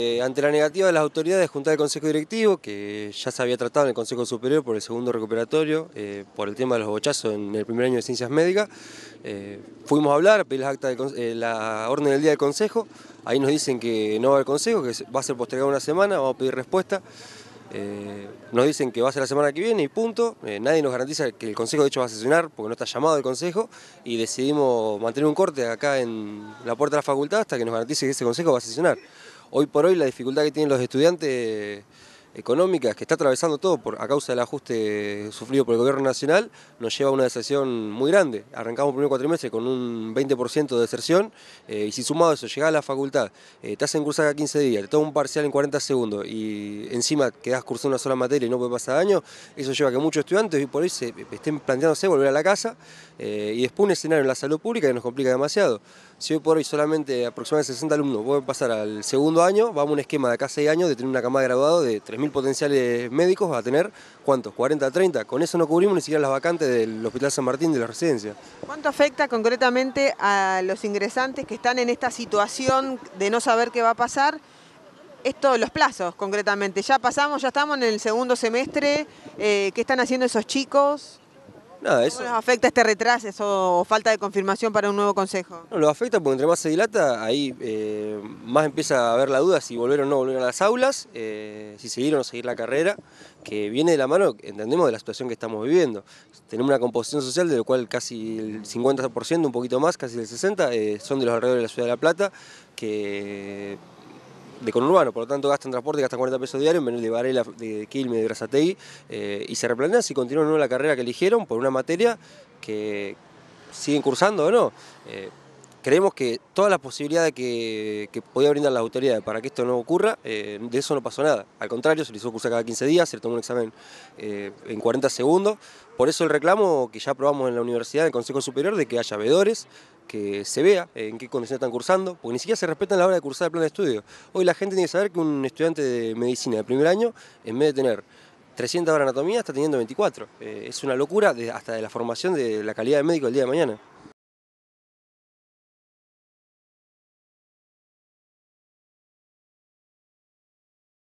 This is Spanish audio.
Eh, ante la negativa de las autoridades de junta el Consejo Directivo, que ya se había tratado en el Consejo Superior por el segundo recuperatorio, eh, por el tema de los bochazos en el primer año de Ciencias Médicas, eh, fuimos a hablar, pedimos la orden del día del Consejo, ahí nos dicen que no va el Consejo, que va a ser postergado una semana, vamos a pedir respuesta. nos dicen que va a ser la semana que viene y punto. nadie nos garantiza que el Consejo de hecho va a sesionar porque no está llamado el Consejo y decidimos mantener un corte acá en la puerta de la facultad hasta que nos garantice que ese Consejo va a sesionar. Hoy por hoy la dificultad que tienen los estudiantes eh, económicas que está atravesando todo por, a causa del ajuste sufrido por el gobierno nacional nos lleva a una deserción muy grande. Arrancamos el primer cuatrimestre con un 20% de deserción eh, y si sumado eso llegás a la facultad, eh, te hacen cursar cada 15 días, te toma un parcial en 40 segundos y encima quedás cursando una sola materia y no puede pasar año, eso lleva a que muchos estudiantes y por ahí se, estén planteándose volver a la casa eh, y después un escenario en la salud pública que nos complica demasiado. Si hoy por hoy solamente aproximadamente 60 alumnos pueden pasar al segundo año, vamos a un esquema de acá a 6 años de tener una cama de graduado de 3.000 potenciales médicos va a tener, ¿cuántos? 40, 30. Con eso no cubrimos ni siquiera las vacantes del Hospital San Martín de la residencia. ¿Cuánto afecta concretamente a los ingresantes que están en esta situación de no saber qué va a pasar? Esto, los plazos concretamente. Ya pasamos, ya estamos en el segundo semestre. Eh, ¿Qué están haciendo esos chicos? eso... ¿Cómo nos afecta este retraso o falta de confirmación para un nuevo consejo? No, lo afecta porque entre más se dilata, ahí eh, más empieza a haber la duda si volver o no volver a las aulas, eh, si seguir o no seguir la carrera, que viene de la mano, entendemos, de la situación que estamos viviendo. Tenemos una composición social de la cual casi el 50%, un poquito más, casi el 60%, eh, son de los alrededores de la ciudad de La Plata, que de conurbano, por lo tanto gastan transporte, gastan 40 pesos diarios en venir de Varela, de Quilme, de Brasatei, eh, y se replantean si continúan o no la carrera que eligieron por una materia que siguen cursando o no. Eh, creemos que todas las posibilidades que, podía brindar las autoridades para que esto no ocurra, eh, de eso no pasó nada. Al contrario, se les hizo cursar cada 15 días, se le tomó un examen eh, en 40 segundos. Por eso el reclamo que ya aprobamos en la universidad, en el Consejo Superior, de que haya veedores, que se vea en qué condiciones están cursando, porque ni siquiera se respetan la hora de cursar el plan de estudio. Hoy la gente tiene que saber que un estudiante de medicina de primer año, en vez de tener 300 horas de anatomía, está teniendo 24. Eh, es una locura hasta de la formación de la calidad de médico el día de mañana.